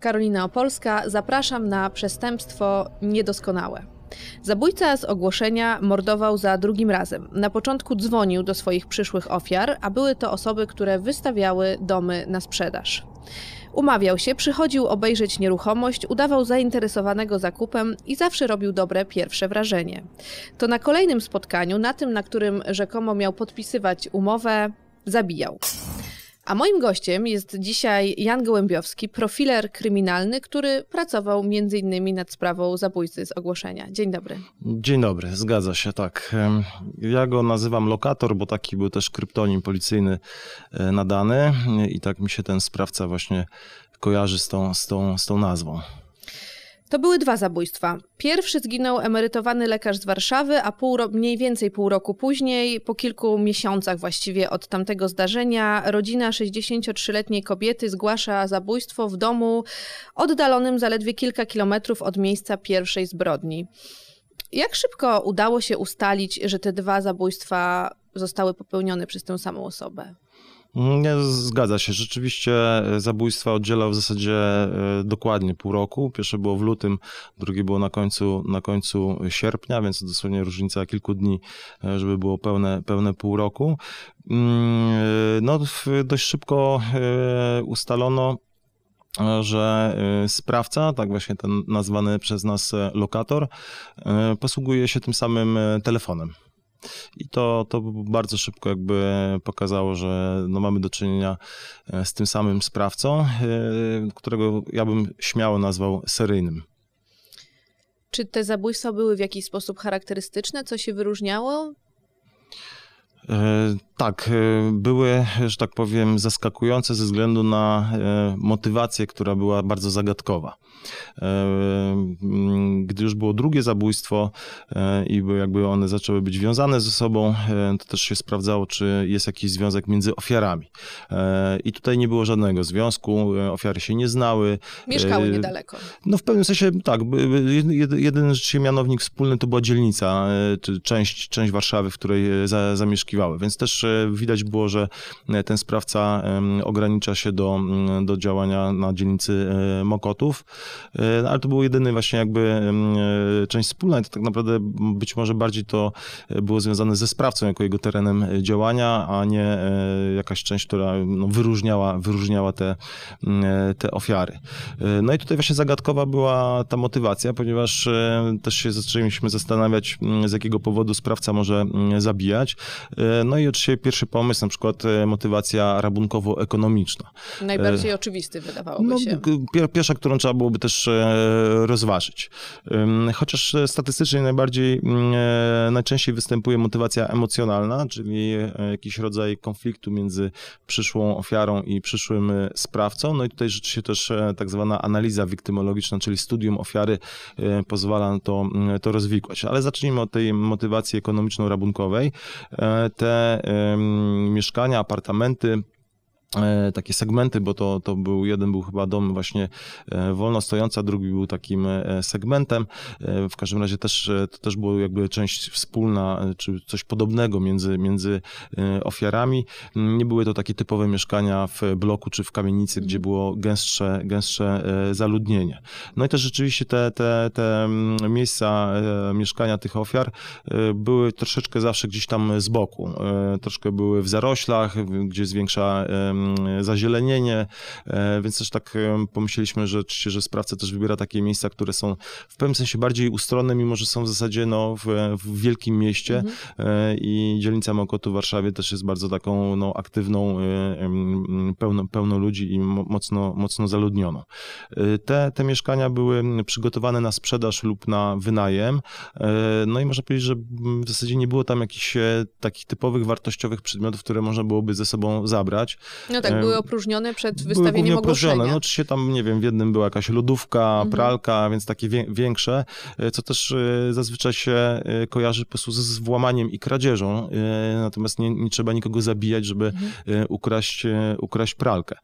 Karolina Opolska, zapraszam na przestępstwo niedoskonałe. Zabójca z ogłoszenia mordował za drugim razem. Na początku dzwonił do swoich przyszłych ofiar, a były to osoby, które wystawiały domy na sprzedaż. Umawiał się, przychodził obejrzeć nieruchomość, udawał zainteresowanego zakupem i zawsze robił dobre pierwsze wrażenie. To na kolejnym spotkaniu, na tym, na którym rzekomo miał podpisywać umowę, zabijał. A moim gościem jest dzisiaj Jan Gołębiowski, profiler kryminalny, który pracował m.in. nad sprawą zabójcy z ogłoszenia. Dzień dobry. Dzień dobry, zgadza się, tak. Ja go nazywam lokator, bo taki był też kryptonim policyjny e, nadany i tak mi się ten sprawca właśnie kojarzy z tą, z tą, z tą nazwą. To były dwa zabójstwa. Pierwszy zginął emerytowany lekarz z Warszawy, a pół, mniej więcej pół roku później, po kilku miesiącach właściwie od tamtego zdarzenia, rodzina 63-letniej kobiety zgłasza zabójstwo w domu oddalonym zaledwie kilka kilometrów od miejsca pierwszej zbrodni. Jak szybko udało się ustalić, że te dwa zabójstwa zostały popełnione przez tę samą osobę? Nie, zgadza się. Rzeczywiście e, zabójstwa oddzielał w zasadzie e, dokładnie pół roku. Pierwsze było w lutym, drugie było na końcu, na końcu sierpnia, więc dosłownie różnica kilku dni, e, żeby było pełne, pełne pół roku. Mm, no, dość szybko ustalono, że sprawca, tak właśnie ten nazwany przez nas lokator, posługuje się tym samym telefonem. I to, to bardzo szybko jakby pokazało, że no mamy do czynienia e, z tym samym sprawcą, e, którego ja bym śmiało nazwał seryjnym. Czy te zabójstwa były w jakiś sposób charakterystyczne? Co się wyróżniało? E, tak, e, były, że tak powiem, zaskakujące ze względu na e, motywację, która była bardzo zagadkowa. Mm, gdy już było drugie zabójstwo i jakby one zaczęły być wiązane ze sobą, to też się sprawdzało, czy jest jakiś związek między ofiarami. I tutaj nie było żadnego związku, ofiary się nie znały. Mieszkały niedaleko. No w pewnym sensie tak, jeden rzeczywiście mianownik wspólny to była dzielnica, czy część, część Warszawy, w której zamieszkiwali więc też e, widać było, że e, ten sprawca ogranicza się do, mm, do działania na dzielnicy e, Mokotów, no, ale to był jedyny właśnie jakby część wspólna i to tak naprawdę być może bardziej to było związane ze sprawcą jako jego terenem działania, a nie jakaś część, która no, wyróżniała, wyróżniała te, mm, te ofiary. No i tutaj właśnie zagadkowa była ta motywacja, ponieważ też się zaczęliśmy zastanawiać, mm, z jakiego powodu sprawca może zabijać. E, no i oczywiście pierwszy pomysł, na przykład e, motywacja rabunkowo-ekonomiczna. Najbardziej e, oczywisty wydawałoby no, się. Pierwsza, którą trzeba byłoby też rozważyć. Chociaż statystycznie najbardziej, mm, najczęściej występuje motywacja emocjonalna, czyli jakiś rodzaj konfliktu między przyszłą ofiarą i przyszłym sprawcą. No i tutaj rzeczywiście też tak zwana analiza wiktymologiczna, czyli studium ofiary pozwala to, mm, to rozwikłać. Ale zacznijmy od tej motywacji ekonomiczno-rabunkowej te mieszkania, apartamenty E, takie segmenty, bo to, to był jeden był chyba dom właśnie e, wolno stojąca, drugi był takim e, segmentem. W każdym razie też to też było jakby część wspólna, czy coś podobnego między, między ofiarami. Mm, nie były to takie typowe mieszkania w bloku czy w kamienicy, gdzie mhm. było gęstsze, gęstsze zaludnienie. No i też rzeczywiście te, te, te mm, miejsca mieszkania tych ofiar były troszeczkę zawsze gdzieś tam z boku. Troszkę były w zaroślach, gdzie zwiększa zazielenienie, e, więc też tak pomyśleliśmy, że, że sprawca też wybiera takie miejsca, które są w pewnym sensie bardziej ustronne, mimo że są w zasadzie no, w, w wielkim mieście mhm. E, i dzielnica Mokotu w Warszawie też jest bardzo taką no, aktywną, e, pełno, pełno ludzi i mocno, mocno zaludnioną. Te, te mieszkania były przygotowane na sprzedaż lub na wynajem, no i można powiedzieć, że mm, w zasadzie nie było tam jakichś takich typowych wartościowych przedmiotów, które można byłoby ze sobą zabrać. No tak, e, były opróżnione przed wystawieniem były opróżnione. No czy się tam, nie wiem, w jednym była jakaś lodówka, mhm. pralka, więc takie większe, e, co też e, zazwyczaj się kojarzy po prostu z włamaniem i kradzieżą, natomiast nie, nie trzeba nikogo zabijać, żeby mhm. ukraść, ukraść pralkę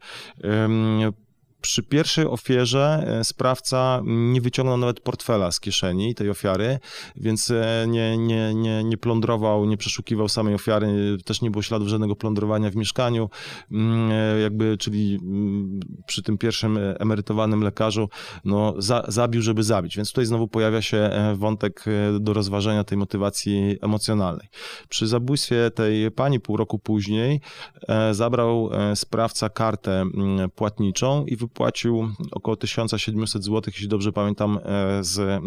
przy pierwszej ofierze e, sprawca nie wyciągnął nawet portfela z kieszeni tej ofiary, więc e, nie, nie, nie, nie plądrował, nie przeszukiwał samej ofiary, też nie było śladów żadnego plądrowania w mieszkaniu, mm, e, jakby, czyli mm, przy tym pierwszym emerytowanym lekarzu, no, za, zabił, żeby zabić, więc tutaj znowu pojawia się wątek do rozważenia tej motywacji emocjonalnej. Przy zabójstwie tej pani pół roku później zabrał sprawca kartę mm, płatniczą i wypłacił około 1700 zł, jeśli dobrze pamiętam, e, z e,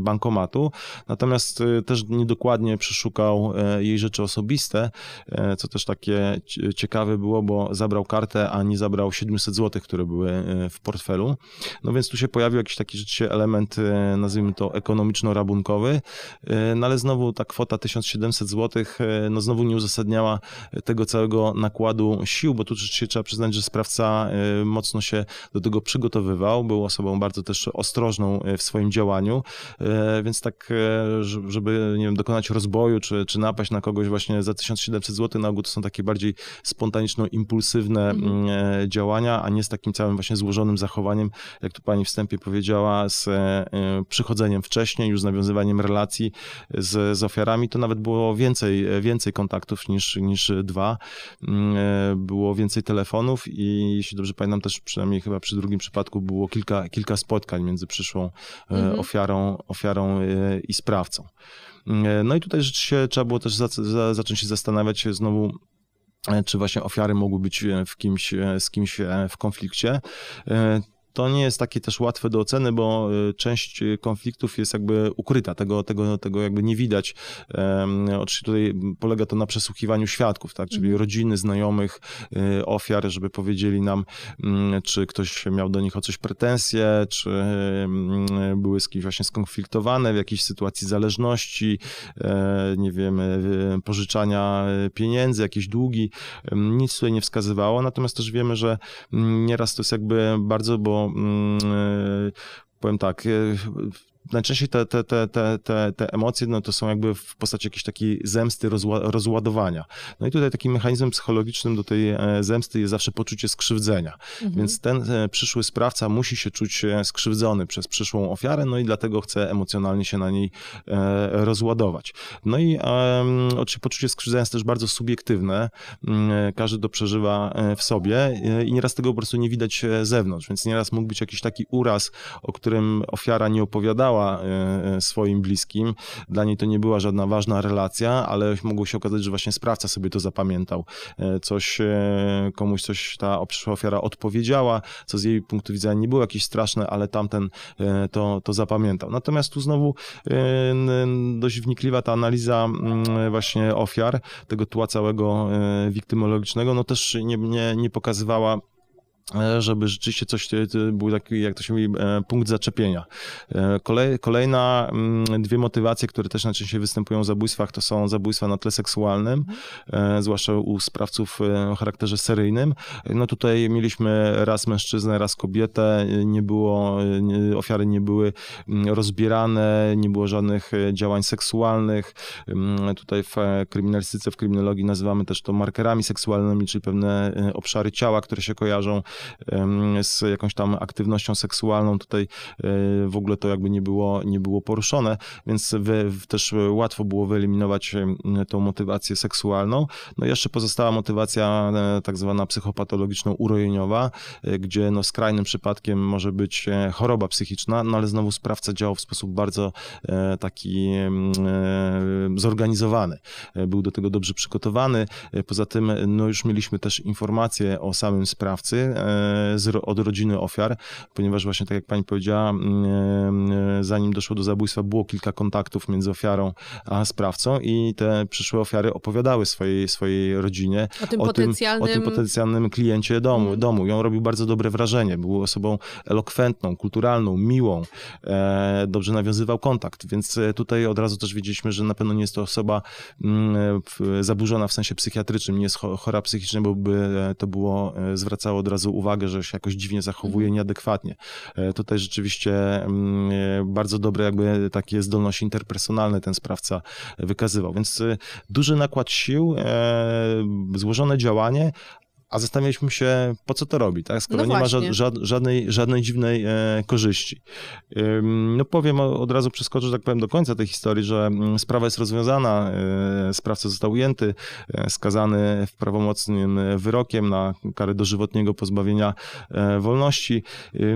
bankomatu. Natomiast e, też niedokładnie przeszukał jej rzeczy osobiste, co też takie ciekawe było, bo zabrał kartę, a nie zabrał 700 zł, które były w portfelu. No więc tu się pojawił jakiś taki rzeczywiście element, nazwijmy to ekonomiczno-rabunkowy, no ale znowu ta kwota 1700 zł, no znowu nie uzasadniała tego całego nakładu sił, bo tu rzeczywiście trzeba przyznać, że sprawca mocno się do tego przygotowywał, był osobą bardzo też ostrożną e, w swoim działaniu, e, więc tak, e, żeby nie wiem, dokonać rozboju, czy, czy napaść na kogoś właśnie za 1700 zł na ogół, to są takie bardziej spontaniczno-impulsywne mhm. Mm, działania, a nie z takim całym właśnie złożonym zachowaniem, jak tu pani wstępie powiedziała, z przychodzeniem wcześniej, już z nawiązywaniem relacji z, z ofiarami, to nawet było więcej, więcej kontaktów niż, niż dwa. Mm, było więcej telefonów i jeśli dobrze pamiętam, też przynajmniej przynajmniej chyba przy drugim przypadku było kilka, kilka spotkań między przyszłą e, mhm. ofiarą, ofiarą e, i sprawcą. E, no i tutaj rzeczywiście trzeba było też za, za, zacząć się zastanawiać znowu, czy właśnie ofiary mogły być w kimś, z kimś w konflikcie. To nie jest takie też łatwe do oceny, bo y, część y, konfliktów jest jakby ukryta, tego, tego, tego jakby nie widać. Oczywiście tutaj polega to na przesłuchiwaniu świadków, tak? czyli mhm. rodziny, znajomych y, ofiar, żeby powiedzieli nam, mm, czy ktoś miał do nich o coś pretensje, czy mm, były z kimś właśnie skonfliktowane w jakiejś sytuacji zależności, e, nie wiem, e, pożyczania e, pieniędzy, jakieś długi. Nic tutaj nie wskazywało, natomiast też wiemy, że mm, nieraz to jest jakby bardzo, bo no, mm, e, powiem tak, e, najczęściej te, te, te, te, te, te emocje no, to są jakby w postaci jakiejś takiej zemsty, rozła, rozładowania. No i tutaj takim mechanizmem psychologicznym do tej e, zemsty jest zawsze poczucie skrzywdzenia. Mhm. Więc ten e, przyszły sprawca musi się czuć e, skrzywdzony przez przyszłą ofiarę, no i dlatego chce emocjonalnie się na niej rozładować. No i oczywiście poczucie skrzywdzenia jest też bardzo subiektywne. Mm, każdy to przeżywa w sobie i nieraz tego po prostu nie widać z zewnątrz, więc nieraz mógł być jakiś taki uraz, o którym ofiara nie opowiadała, E, e, swoim bliskim. Dla niej to nie była żadna ważna relacja, ale mogło się okazać, że właśnie sprawca sobie to zapamiętał. E, coś komuś coś ta przyszła ofiara odpowiedziała, co z jej punktu widzenia nie było jakieś straszne, ale tamten to, to zapamiętał. Natomiast tu znowu dość wnikliwa ta analiza mm, właśnie ofiar, tego tła całego wiktymologicznego, no też nie, nie, nie pokazywała E, żeby rzeczywiście coś e, był taki, jak to się mówi, e, punkt zaczepienia. kolejna mm, dwie motywacje, które też najczęściej występują w zabójstwach, to są zabójstwa na tle seksualnym, zwłaszcza u sprawców o charakterze seryjnym. No tutaj mieliśmy raz mężczyznę, raz kobietę, nie było, ofiary nie były mm, rozbierane, nie było żadnych działań seksualnych. Mm, tutaj w kryminalistyce, w kryminologii nazywamy też to markerami seksualnymi, czyli pewne obszary ciała, które się kojarzą z jakąś tam aktywnością seksualną. Tutaj e, w ogóle to jakby nie było, nie było poruszone, więc wy, też łatwo było wyeliminować tą motywację seksualną. No jeszcze pozostała motywacja e, tak zwana psychopatologiczno-urojeniowa, e, gdzie no skrajnym przypadkiem może być choroba psychiczna, no ale znowu sprawca działał w sposób bardzo taki zorganizowany. Był do tego dobrze przygotowany. Poza tym no już mieliśmy też informacje o samym sprawcy, E, od rodziny ofiar, ponieważ właśnie tak jak pani powiedziała, mm, e, e, zanim doszło do zabójstwa, było kilka kontaktów między ofiarą a sprawcą i te przyszłe ofiary opowiadały swojej, swojej rodzinie o tym, o potencjalnym... o tym potencjalnym kliencie domu, mm. domu. I on robił bardzo dobre wrażenie. Był osobą elokwentną, kulturalną, miłą, dobrze nawiązywał kontakt, więc tutaj od razu też wiedzieliśmy, że na pewno nie jest to osoba mm, zaburzona w sensie psychiatrycznym, nie jest chora psychicznie, bo by to było, zwracało od razu uwagę, że się jakoś dziwnie zachowuje, mhm. nieadekwatnie. E, tutaj rzeczywiście mm, e, bardzo dobre jakby takie zdolności interpersonalne ten sprawca wykazywał. Więc e, duży nakład sił, złożone działanie, a zastanawialiśmy się, po co to robi, tak? skoro no nie ma ża ża żadnej, żadnej dziwnej e, korzyści. Ym, no powiem od razu, przeskoczę, tak powiem, do końca tej historii, że mm, sprawa jest rozwiązana, e, sprawca został ujęty, e, skazany w prawomocnym wyrokiem na karę dożywotniego pozbawienia e, wolności.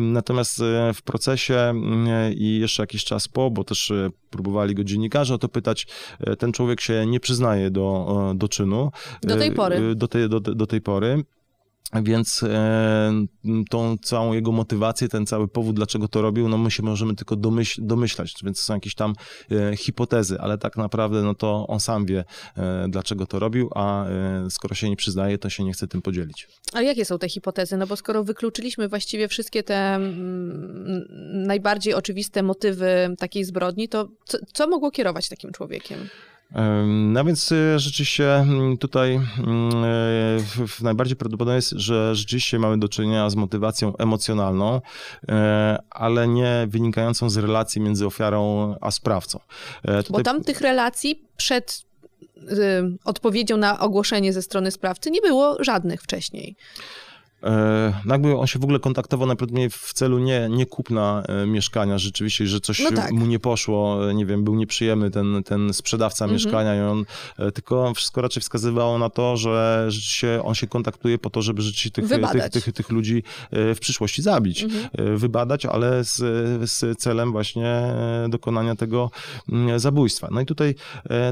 natomiast e, w procesie mm, i jeszcze jakiś czas po, bo też próbowali go dziennikarze o to pytać, ten człowiek się nie przyznaje do, do czynu. Do tej pory. Do, do, do tej pory. Więc e, tą całą jego motywację, ten cały powód, dlaczego to robił, no my się możemy tylko domyślać, więc są jakieś tam e, hipotezy, ale tak naprawdę no to on sam wie, e, dlaczego to robił, a skoro się nie przyznaje, to się nie chce tym podzielić. A jakie są te hipotezy? No bo skoro wykluczyliśmy właściwie wszystkie te najbardziej oczywiste motywy takiej zbrodni, to co, co mogło kierować takim człowiekiem? No więc y, rzeczywiście mm, tutaj mm, e, najbardziej prawdopodobne jest, że rzeczywiście mamy do czynienia z motywacją emocjonalną, e, ale nie wynikającą z relacji między ofiarą a sprawcą. E, tutaj... Bo tam tych relacji przed y, odpowiedzią na ogłoszenie ze strony sprawcy nie było żadnych wcześniej. E, no jakby on się w ogóle kontaktował naprawdę w celu nie, nie kupna e, mieszkania, rzeczywiście, że coś no tak. mu nie poszło, e, nie wiem, był nieprzyjemny ten, ten sprzedawca mhm. mieszkania i on, tylko wszystko raczej wskazywało na to, że się, on się kontaktuje po to, żeby rzeczywiście tych, tych, tych, tych, ludzi w przyszłości zabić. Mhm. Wybadać, ale z, z celem właśnie dokonania tego mm, zabójstwa. No i tutaj,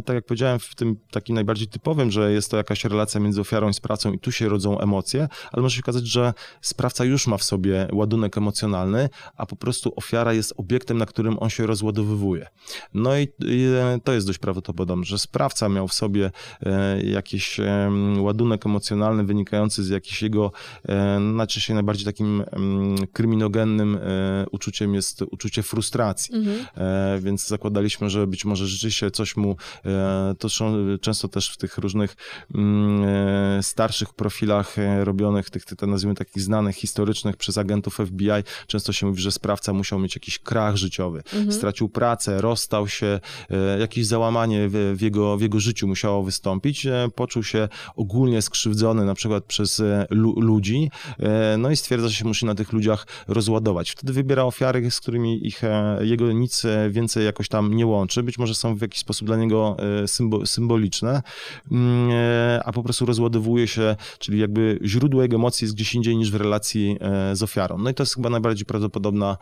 tak jak powiedziałem, w tym takim najbardziej typowym, że jest to jakaś relacja między ofiarą i sprawcą i tu się rodzą emocje, ale może się okazać, okazać, że sprawca już ma w sobie ładunek emocjonalny, a po prostu ofiara jest obiektem, na którym on się rozładowywuje. No i e, to jest dość prawdopodobne, że sprawca miał w sobie e, jakiś e, ładunek emocjonalny wynikający z jakichś jego, znaczy się najbardziej takim mm, kryminogennym uczuciem jest uczucie frustracji. Mhm. Więc zakładaliśmy, że być może rzeczywiście coś mu, to często też w tych różnych mm, starszych profilach robionych, tych, tych te nazwijmy takich znanych, historycznych przez agentów FBI, często się mówi, że sprawca musiał mieć jakiś krach życiowy, mhm. stracił pracę, rozstał się, e, jakieś załamanie w, jego, w jego życiu musiało wystąpić, e, poczuł się ogólnie skrzywdzony na przykład przez e, lu ludzi, no i stwierdza, że się musi na tych ludziach rozładować. Wtedy wybiera ofiary, z którymi ich, jego nic więcej jakoś tam nie łączy, być może są w jakiś sposób dla niego symbo symboliczne, mm, a po prostu rozładowuje się, czyli jakby źródło jego emocji jest jest gdzieś indziej niż w relacji e, z ofiarą. No i to jest chyba najbardziej prawdopodobna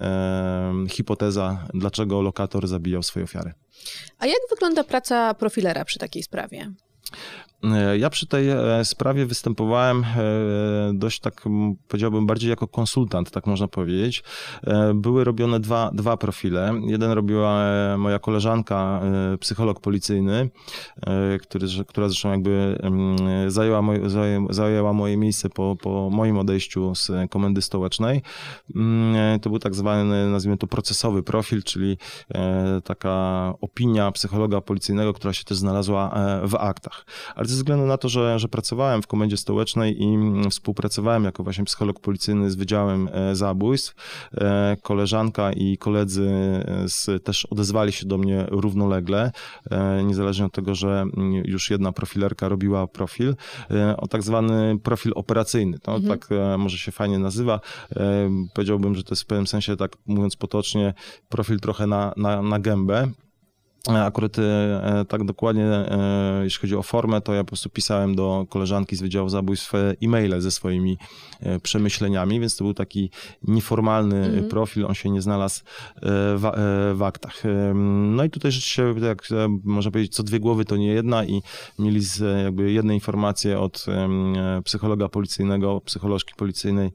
e, hipoteza, dlaczego lokator zabijał swoje ofiary. A jak wygląda praca profilera przy takiej sprawie? E, ja przy tej e, sprawie występowałem e, dość tak, powiedziałbym, bardziej jako konsultant, tak można powiedzieć. Były robione dwa, dwa profile. Jeden robiła moja koleżanka, psycholog policyjny, który, która zresztą jakby zajęła moje, zajęła moje miejsce po, po moim odejściu z komendy stołecznej. Mm, to był tak zwany, nazwijmy to, procesowy profil, czyli taka opinia psychologa policyjnego, która się też znalazła w aktach. Ale ze względu na to, że, że pracowałem w komendzie stołecznej i mm, współpracowałem jako właśnie psycholog policyjny z Wydziałem e, Zabójstw, e, koleżanka i koledzy e, z, też odezwali się do mnie równolegle, niezależnie od tego, że mm, już jedna profilerka robiła profil, o tak zwany profil operacyjny. No, mhm. Tak może się fajnie nazywa. Powiedziałbym, że to jest w pewnym sensie, tak mówiąc potocznie, profil trochę na, na, na gębę. E, akurat e, e, tak dokładnie, jeśli chodzi o formę, to ja po prostu pisałem do koleżanki z Wydziału Zabójstw e-maile ze swoimi przemyśleniami, więc to był taki nieformalny mm -hmm. profil, on się nie znalazł w, w aktach. No i tutaj rzeczywiście jak tak, można powiedzieć, co dwie głowy to nie jedna i mieli z jakby jedne informacje od psychologa policyjnego, psycholożki policyjnej,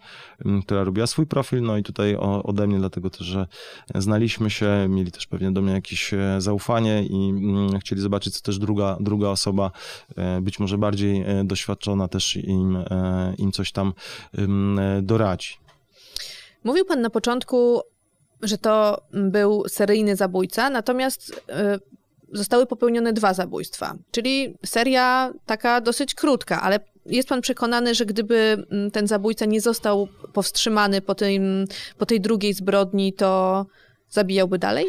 która robiła swój profil, no i tutaj ode mnie, dlatego też, że znaliśmy się, mieli też pewnie do mnie jakieś zaufanie, zaufanie i mm, chcieli zobaczyć, co też druga, druga osoba, e, być może bardziej e, doświadczona, też im, e, im coś tam doradzi. Mówił pan na początku, że to był seryjny zabójca, natomiast zostały popełnione dwa zabójstwa, czyli seria taka dosyć krótka, ale jest pan przekonany, że gdyby mm, ten zabójca nie został powstrzymany po, tym, po tej drugiej zbrodni, to zabijałby dalej?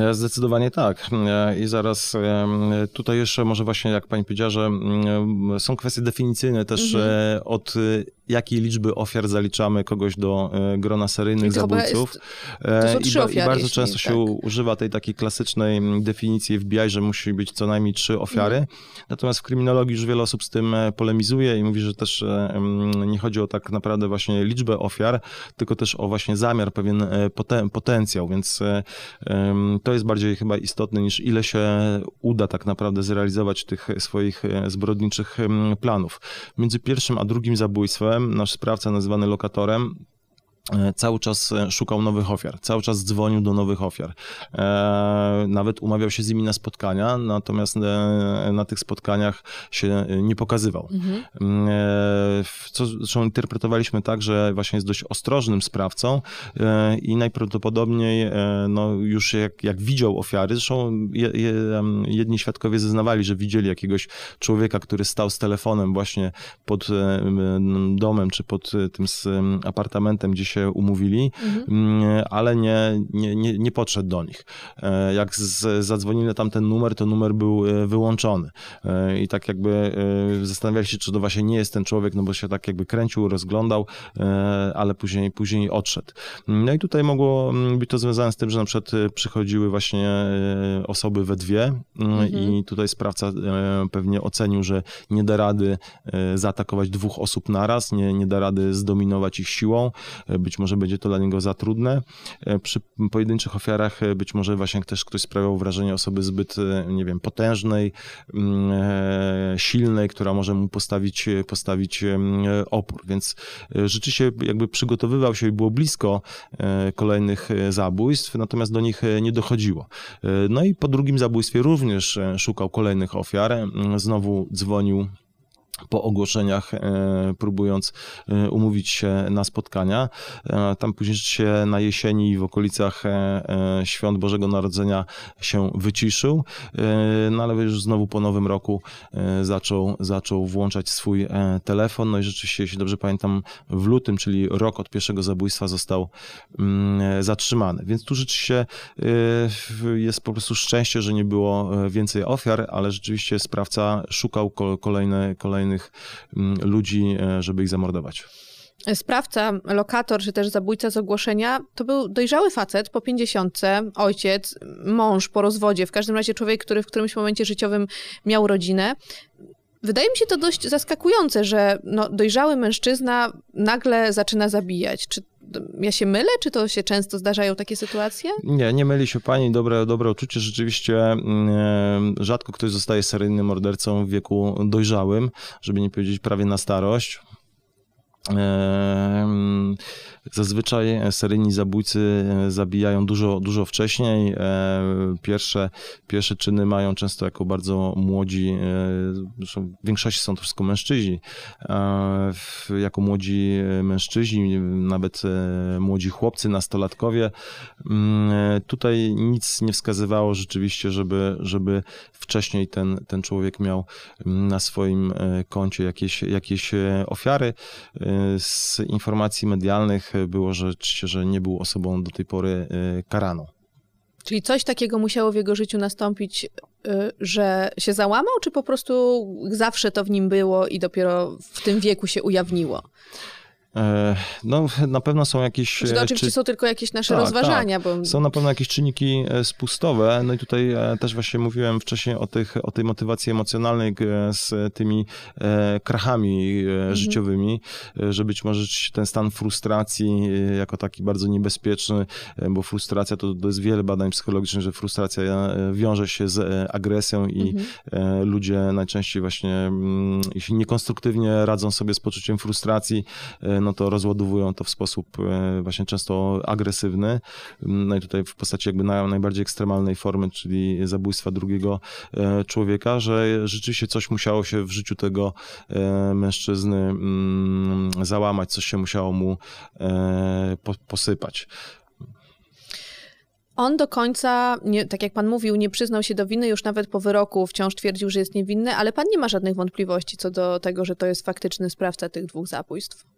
E, zdecydowanie tak. E, I zaraz e, tutaj jeszcze może właśnie, jak pani powiedziała, że mm, są kwestie definicyjne też mhm. od jakiej liczby ofiar zaliczamy kogoś do grona seryjnych zabójców. Jest, I, ofiary, I, bardzo często tak. się używa tej takiej klasycznej mm, definicji w BI, że musi być co najmniej trzy ofiary. Mhm. Natomiast w kryminologii już wiele osób z tym polemizuje i mówi, że też mm, nie chodzi o tak naprawdę właśnie liczbę ofiar, tylko też o właśnie zamiar, pewien poten- potencjał, więc to jest bardziej chyba istotne niż ile się uda tak naprawdę zrealizować tych swoich e, zbrodniczych planów. Między pierwszym a drugim zabójstwem nasz sprawca nazywany lokatorem E, cały czas e, szukał nowych ofiar, cały czas dzwonił do nowych ofiar. E, nawet umawiał się z nimi na spotkania, natomiast na tych spotkaniach się nie pokazywał. Mhm. Mm, co zresztą interpretowaliśmy tak, że właśnie jest dość ostrożnym sprawcą i najprawdopodobniej no, już jak, jak widział ofiary, zresztą jedni świadkowie zeznawali, że widzieli jakiegoś człowieka, który stał z telefonem właśnie pod domem czy pod tym apartamentem, gdzie się się umówili, mhm. Mm, ale nie, nie, nie, nie podszedł do nich. E, jak z, zadzwonili na tamten numer, to numer był e, wyłączony. E, I tak jakby zastanawiali się, czy to właśnie nie jest ten człowiek, no bo się tak jakby kręcił, rozglądał, ale później, później odszedł. No i tutaj mogło mm, być to związane z tym, że na przykład przychodziły właśnie osoby we dwie mm, mhm. i tutaj sprawca pewnie ocenił, że nie da rady zaatakować dwóch osób naraz, nie, nie da rady zdominować ich siłą, być może będzie to dla niego za trudne. E, przy pojedynczych ofiarach e, być może właśnie też ktoś sprawiał wrażenie osoby zbyt, e, nie wiem, potężnej, mm, silnej, która może mu postawić, postawić opór, więc rzeczywiście jakby przygotowywał się i było blisko kolejnych zabójstw, natomiast do nich nie dochodziło. No i po drugim zabójstwie również szukał kolejnych ofiar, znowu dzwonił po ogłoszeniach, e, próbując e, umówić się na spotkania. E, tam później się na jesieni w okolicach świąt Bożego Narodzenia się wyciszył, no ale już znowu po nowym roku zaczął, zaczął włączać swój telefon. No i rzeczywiście, jeśli dobrze pamiętam, w lutym, czyli rok od pierwszego zabójstwa został mm, zatrzymany. Więc tu rzeczywiście jest po prostu szczęście, że nie było więcej ofiar, ale rzeczywiście sprawca szukał kolejne, kolejne Mm, ludzi, e, żeby ich zamordować. Sprawca, lokator czy też zabójca z ogłoszenia to był dojrzały facet po pięćdziesiątce, ojciec, mąż po rozwodzie, w każdym razie człowiek, który w którymś momencie życiowym miał rodzinę. Wydaje mi się to dość zaskakujące, że no, dojrzały mężczyzna nagle zaczyna zabijać. Czy ja się mylę, czy to się często zdarzają takie sytuacje? Nie, nie myli się pani, dobre, dobre uczucie. Rzeczywiście rzadko ktoś zostaje seryjnym mordercą w wieku dojrzałym, żeby nie powiedzieć prawie na starość. Zazwyczaj seryjni zabójcy e, zabijają dużo, dużo wcześniej. E, pierwsze, pierwsze czyny mają często jako bardzo młodzi, e, zresztą w większości są to wszystko mężczyźni, jako młodzi mężczyźni, nawet młodzi chłopcy, nastolatkowie. Mm, tutaj nic nie wskazywało rzeczywiście, żeby, żeby wcześniej ten, ten człowiek miał mm, na swoim koncie jakieś, jakieś ofiary. Z informacji medialnych E, było, że, że nie był osobą do tej pory e, karaną. Czyli coś takiego musiało w jego życiu nastąpić, e, że się załamał, czy po prostu zawsze to w nim było i dopiero w tym wieku się ujawniło? E, no, na pewno są jakieś. Znaczy, to e, oczywiście czy... są tylko jakieś nasze tak, rozważania. Tak. Bo... Są na pewno jakieś czynniki e, spustowe. No i tutaj też właśnie mówiłem wcześniej o, tych, o tej motywacji emocjonalnej z tymi krachami mhm. życiowymi, że być może ten stan frustracji jako taki bardzo niebezpieczny, bo frustracja to, to jest wiele badań psychologicznych, że frustracja wiąże się z agresją i mhm. ludzie najczęściej właśnie, jeśli mm, niekonstruktywnie radzą sobie z poczuciem frustracji, no no to rozładowują to w sposób e, właśnie często agresywny. Mm, no i tutaj w postaci jakby najbardziej ekstremalnej formy, czyli zabójstwa drugiego e, człowieka, że rzeczywiście coś musiało się w życiu tego e, mężczyzny mm, załamać, coś się musiało mu posypać. On do końca, nie, tak jak pan mówił, nie przyznał się do winy, już nawet po wyroku wciąż twierdził, że jest niewinny, ale pan nie ma żadnych wątpliwości co do tego, że to jest faktyczny sprawca tych dwóch zabójstw.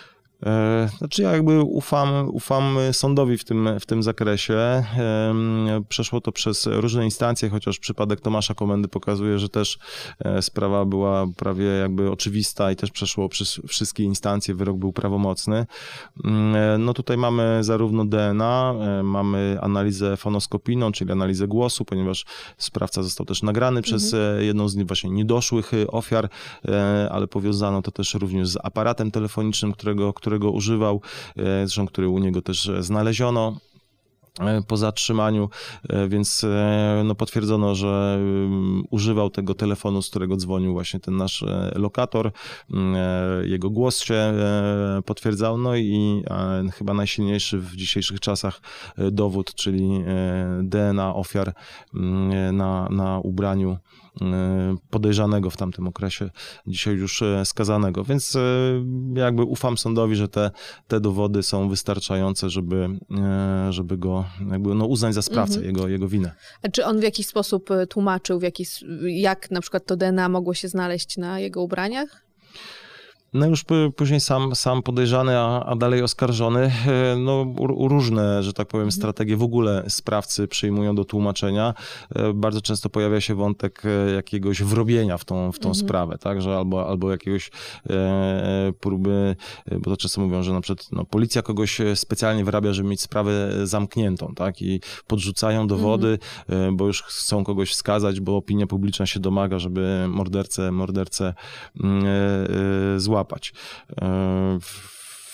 E, znaczy ja jakby ufam, ufam sądowi w tym, w tym zakresie. Przeszło to przez różne instancje, chociaż przypadek Tomasza Komendy pokazuje, że też e, sprawa była prawie jakby oczywista i też przeszło przez wszystkie instancje, wyrok był prawomocny. Mm, e, no tutaj mamy zarówno DNA, mamy analizę fonoskopijną, czyli analizę głosu, ponieważ sprawca został też nagrany mhm. przez jedną z właśnie niedoszłych ofiar, ale powiązano to też również z aparatem telefonicznym, którego, którego używał, e, zresztą który u niego też znaleziono e, po zatrzymaniu, e, więc no potwierdzono, że mm, używał tego telefonu, z którego dzwonił właśnie ten nasz lokator. Mm, jego głos się potwierdzał, no i chyba najsilniejszy w dzisiejszych czasach dowód, czyli DNA ofiar mm, na, na ubraniu Y, podejrzanego w tamtym okresie, dzisiaj już y, skazanego. Więc y, jakby ufam sądowi, że te, te dowody są wystarczające, żeby, żeby go jakby no, uznać za sprawcę, mhm. jego, jego winę. A czy on w jakiś sposób tłumaczył, w jaki, jak na przykład to DNA mogło się znaleźć na jego ubraniach? No już później sam, sam podejrzany, a, a dalej oskarżony, e, no różne, że tak powiem, mhm. strategie w ogóle sprawcy przyjmują do tłumaczenia. E, bardzo często pojawia się wątek e, jakiegoś wrobienia w tą, w tą mhm. sprawę, tak, że albo, albo jakiegoś próby, bo to często mówią, że na przykład no, policja kogoś specjalnie wyrabia, żeby mieć sprawę zamkniętą, tak, i podrzucają dowody, mhm. bo już chcą kogoś wskazać, bo opinia publiczna się domaga, żeby mordercę, mordercę mm, złapać złapać. E,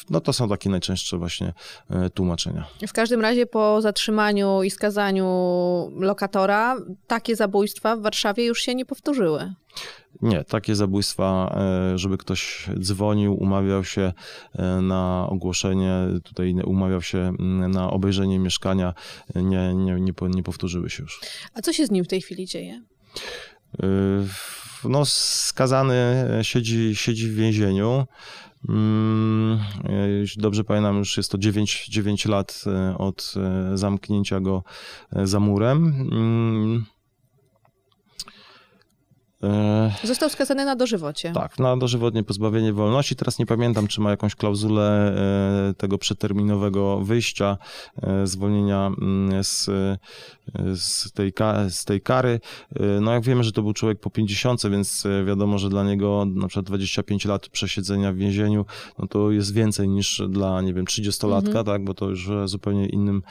no to są takie najczęstsze właśnie e, tłumaczenia. W każdym razie po zatrzymaniu i skazaniu lokatora takie zabójstwa w Warszawie już się nie powtórzyły. Nie, takie zabójstwa, e, żeby ktoś dzwonił, umawiał się na ogłoszenie, tutaj umawiał się na obejrzenie mieszkania, nie, nie, nie, nie powtórzyły się już. A co się z nim w tej chwili dzieje? no, skazany e, siedzi, siedzi w więzieniu. Mm, e, dobrze pamiętam, już jest to 9, 9 lat e, od zamknięcia go za murem. Mm, E, Został skazany na dożywocie. Tak, na dożywotnie pozbawienie wolności. Teraz nie pamiętam, czy ma jakąś klauzulę e, tego przeterminowego wyjścia, e, zwolnienia mm, z, z, tej, z tej kary. No jak wiemy, że to był człowiek po 50, więc wiadomo, że dla niego na przykład 25 lat przesiedzenia w więzieniu, no to jest więcej niż dla, nie wiem, 30-latka, mhm. tak, bo to już w zupełnie innym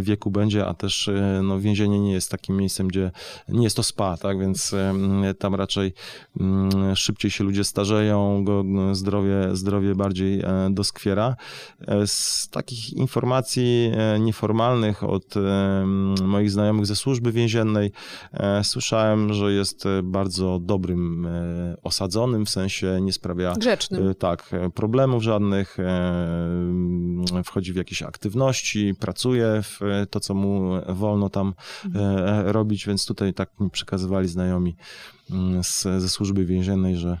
wieku będzie, a też no, więzienie nie jest takim miejscem, gdzie nie jest to spa, tak, więc tam raczej mm, szybciej się ludzie starzeją, mm, zdrowie, zdrowie bardziej e, doskwiera. E, z takich informacji e, nieformalnych od moich znajomych ze służby więziennej słyszałem, że jest bardzo dobrym osadzonym, w sensie nie sprawia Grzecznym. tak, problemów żadnych, wchodzi w jakieś aktywności, pracuje w to, co mu wolno tam mhm. robić, więc tutaj tak mi przekazywali znajomi. Mm, z, ze służby więziennej, że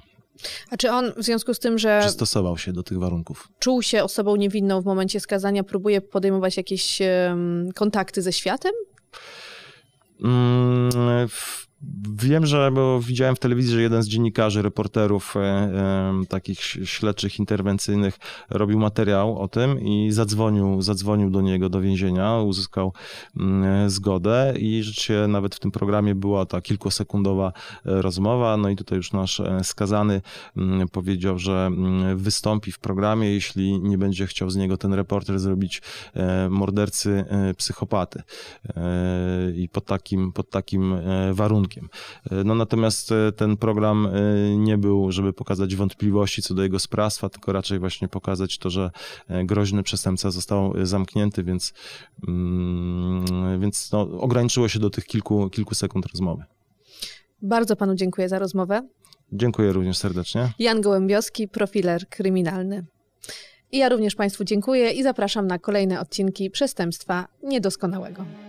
a czy on w związku z tym, że. Przystosował się do tych warunków. Czuł się osobą niewinną w momencie skazania, próbuje podejmować jakieś um, kontakty ze światem? Mm, w Wiem, że bo widziałem w telewizji, że jeden z dziennikarzy, reporterów e, e, takich śledczych interwencyjnych robił materiał o tym i zadzwonił, zadzwonił do niego do więzienia, uzyskał e, zgodę i rzeczywiście nawet w tym programie była ta kilkusekundowa e, rozmowa. No i tutaj już nasz e, skazany mm, powiedział, że mm, wystąpi w programie, jeśli nie będzie chciał z niego ten reporter zrobić e, mordercy psychopaty. I pod takim, pod takim warunkiem E, no natomiast e, ten program e, nie był, żeby pokazać wątpliwości co do jego sprawstwa, tylko raczej właśnie pokazać to, że groźny przestępca został zamknięty, więc, mm, więc no, ograniczyło się do tych kilku, kilku sekund rozmowy. Bardzo panu dziękuję za rozmowę. Dziękuję również serdecznie. Jan Gołębioski, profiler kryminalny. I ja również Państwu dziękuję i zapraszam na kolejne odcinki Przestępstwa Niedoskonałego.